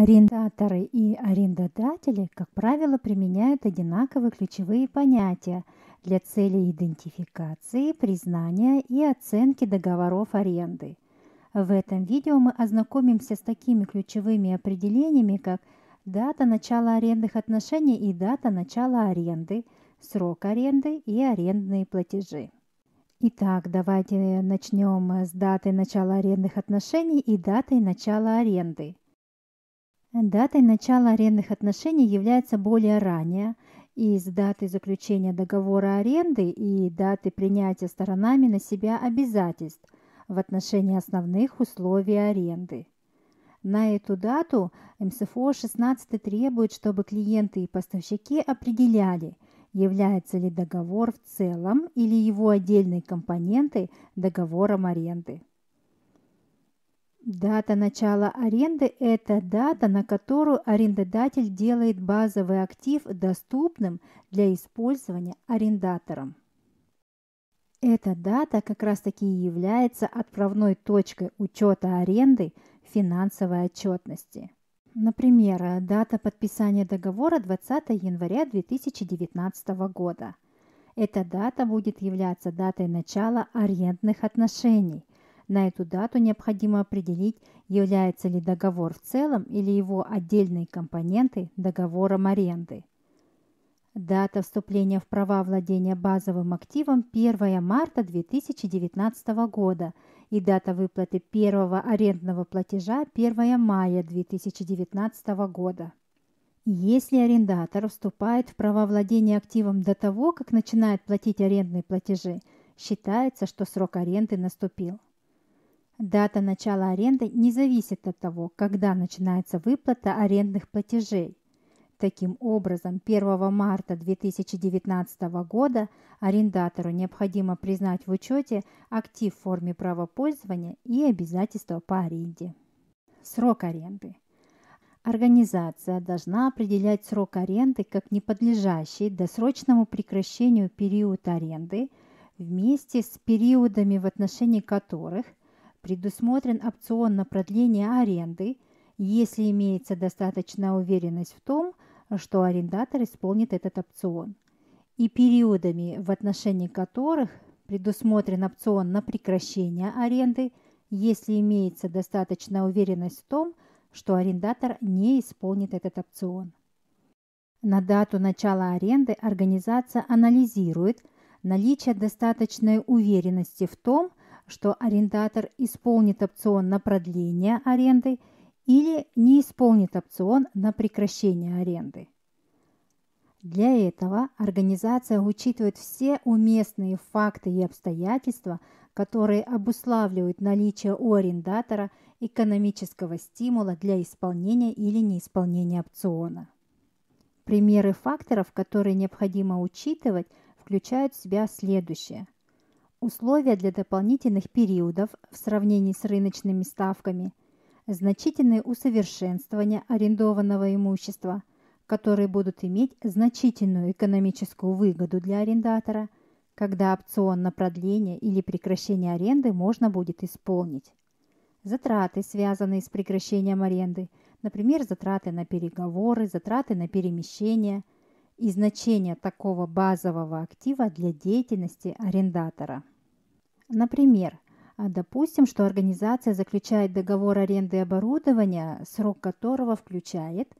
Арендаторы и арендодатели, как правило, применяют одинаковые ключевые понятия для целей идентификации, признания и оценки договоров аренды. В этом видео мы ознакомимся с такими ключевыми определениями, как дата начала арендных отношений и дата начала аренды, срок аренды и арендные платежи. Итак, давайте начнем с даты начала арендных отношений и даты начала аренды – Датой начала арендных отношений является более ранняя, и с даты заключения договора аренды и даты принятия сторонами на себя обязательств в отношении основных условий аренды. На эту дату МСФО 16 требует, чтобы клиенты и поставщики определяли, является ли договор в целом или его отдельные компоненты договором аренды. Дата начала аренды – это дата, на которую арендодатель делает базовый актив доступным для использования арендатором. Эта дата как раз-таки и является отправной точкой учета аренды финансовой отчетности. Например, дата подписания договора 20 января 2019 года. Эта дата будет являться датой начала арендных отношений на эту дату необходимо определить, является ли договор в целом или его отдельные компоненты договором аренды. Дата вступления в права владения базовым активом 1 марта 2019 года и дата выплаты первого арендного платежа 1 мая 2019 года. Если арендатор вступает в права владения активом до того, как начинает платить арендные платежи, считается, что срок аренды наступил. Дата начала аренды не зависит от того, когда начинается выплата арендных платежей. Таким образом, 1 марта 2019 года арендатору необходимо признать в учете актив в форме права пользования и обязательства по аренде. Срок аренды. Организация должна определять срок аренды как не подлежащий досрочному прекращению период аренды вместе с периодами, в отношении которых – предусмотрен опцион на продление аренды, если имеется достаточная уверенность в том, что арендатор исполнит этот опцион, и периодами, в отношении которых предусмотрен опцион на прекращение аренды, если имеется достаточная уверенность в том, что арендатор не исполнит этот опцион. На дату начала аренды организация анализирует наличие достаточной уверенности в том, что арендатор исполнит опцион на продление аренды или не исполнит опцион на прекращение аренды. Для этого организация учитывает все уместные факты и обстоятельства, которые обуславливают наличие у арендатора экономического стимула для исполнения или неисполнения опциона. Примеры факторов, которые необходимо учитывать, включают в себя следующее – Условия для дополнительных периодов в сравнении с рыночными ставками, значительные усовершенствования арендованного имущества, которые будут иметь значительную экономическую выгоду для арендатора, когда опцион на продление или прекращение аренды можно будет исполнить. Затраты, связанные с прекращением аренды, например, затраты на переговоры, затраты на перемещение – и значение такого базового актива для деятельности арендатора. Например, допустим, что организация заключает договор аренды оборудования, срок которого включает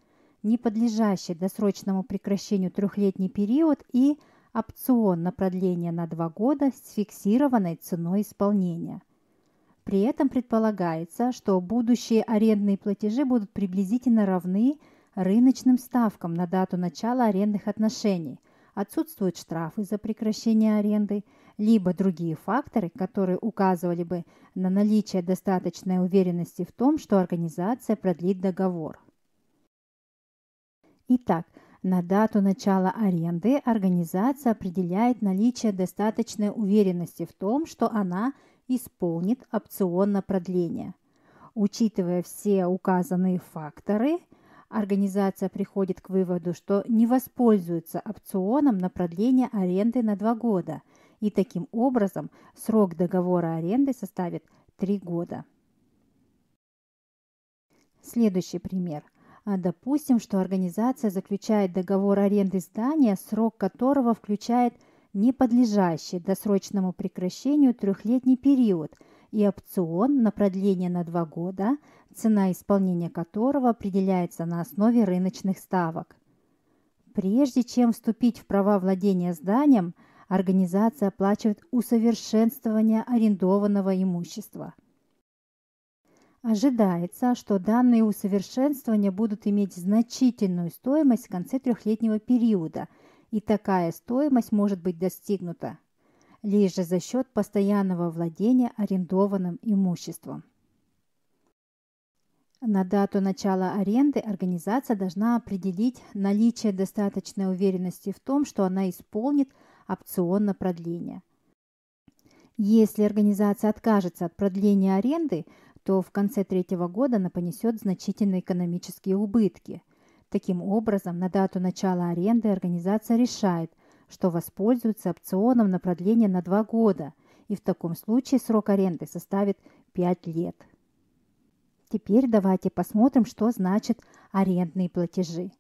не подлежащий досрочному прекращению трехлетний период и опцион на продление на два года с фиксированной ценой исполнения. При этом предполагается, что будущие арендные платежи будут приблизительно равны – рыночным ставкам на дату начала арендных отношений, отсутствуют штрафы за прекращение аренды, либо другие факторы, которые указывали бы на наличие достаточной уверенности в том, что организация продлит договор. Итак, на дату начала аренды организация определяет наличие достаточной уверенности в том, что она исполнит опцион на продление. Учитывая все указанные факторы, организация приходит к выводу, что не воспользуется опционом на продление аренды на два года, и таким образом срок договора аренды составит три года. Следующий пример. А, допустим, что организация заключает договор аренды здания, срок которого включает не подлежащий досрочному прекращению трехлетний период – и опцион на продление на два года, цена исполнения которого определяется на основе рыночных ставок. Прежде чем вступить в права владения зданием, организация оплачивает усовершенствование арендованного имущества. Ожидается, что данные усовершенствования будут иметь значительную стоимость в конце трехлетнего периода, и такая стоимость может быть достигнута лишь же за счет постоянного владения арендованным имуществом. На дату начала аренды организация должна определить наличие достаточной уверенности в том, что она исполнит опцион на продление. Если организация откажется от продления аренды, то в конце третьего года она понесет значительные экономические убытки. Таким образом, на дату начала аренды организация решает, что воспользуются опционом на продление на два года, и в таком случае срок аренды составит 5 лет. Теперь давайте посмотрим, что значит арендные платежи.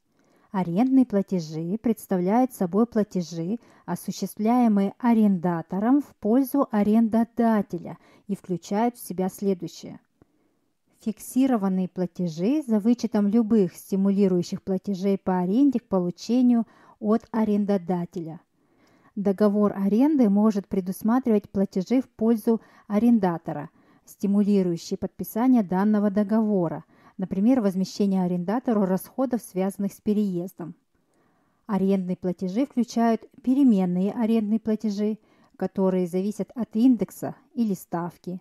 Арендные платежи представляют собой платежи, осуществляемые арендатором в пользу арендодателя и включают в себя следующее. Фиксированные платежи за вычетом любых стимулирующих платежей по аренде к получению от арендодателя. Договор аренды может предусматривать платежи в пользу арендатора, стимулирующие подписание данного договора, например, возмещение арендатору расходов, связанных с переездом. Арендные платежи включают переменные арендные платежи, которые зависят от индекса или ставки.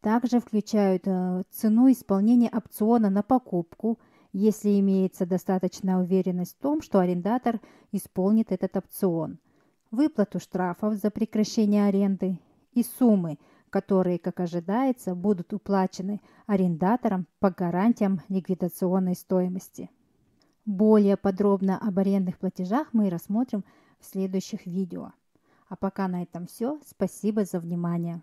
Также включают э, цену исполнения опциона на покупку – если имеется достаточная уверенность в том, что арендатор исполнит этот опцион, выплату штрафов за прекращение аренды и суммы, которые, как ожидается, будут уплачены арендатором по гарантиям ликвидационной стоимости. Более подробно об арендных платежах мы рассмотрим в следующих видео. А пока на этом все. Спасибо за внимание.